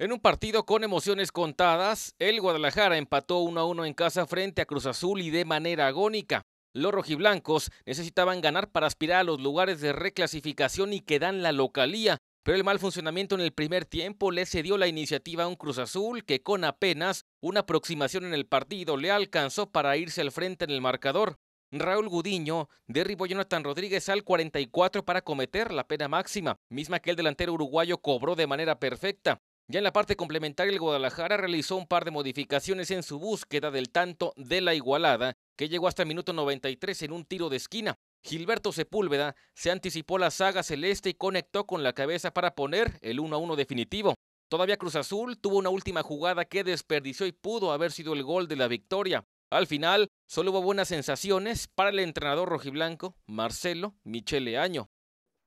En un partido con emociones contadas, el Guadalajara empató 1 a 1 en casa frente a Cruz Azul y de manera agónica. Los rojiblancos necesitaban ganar para aspirar a los lugares de reclasificación y quedan la localía, pero el mal funcionamiento en el primer tiempo le cedió la iniciativa a un Cruz Azul que con apenas una aproximación en el partido le alcanzó para irse al frente en el marcador. Raúl Gudiño derribó a Jonathan Rodríguez al 44 para cometer la pena máxima, misma que el delantero uruguayo cobró de manera perfecta. Ya en la parte complementaria, el Guadalajara realizó un par de modificaciones en su búsqueda del tanto de la igualada, que llegó hasta el minuto 93 en un tiro de esquina. Gilberto Sepúlveda se anticipó la saga celeste y conectó con la cabeza para poner el 1 a 1 definitivo. Todavía Cruz Azul tuvo una última jugada que desperdició y pudo haber sido el gol de la victoria. Al final, solo hubo buenas sensaciones para el entrenador rojiblanco Marcelo Michele Año.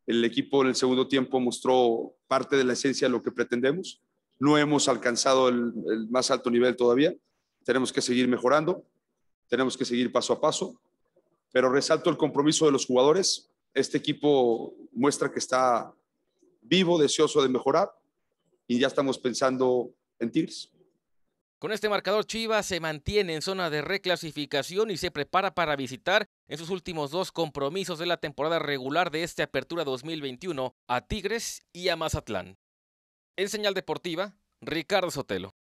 El equipo en el segundo tiempo mostró parte de la esencia de lo que pretendemos no hemos alcanzado el, más alto nivel todavía. Tenemos que seguir mejorando, tenemos que seguir paso a paso, pero resalto el compromiso de los jugadores. Este equipo muestra que está vivo, deseoso de mejorar y ya estamos pensando en Tigres. Con este marcador Chivas se mantiene en zona de reclasificación y se prepara para visitar en sus últimos dos compromisos de la temporada regular de esta apertura 2021 a Tigres y a Mazatlán. En señal deportiva, Ricardo Sotelo.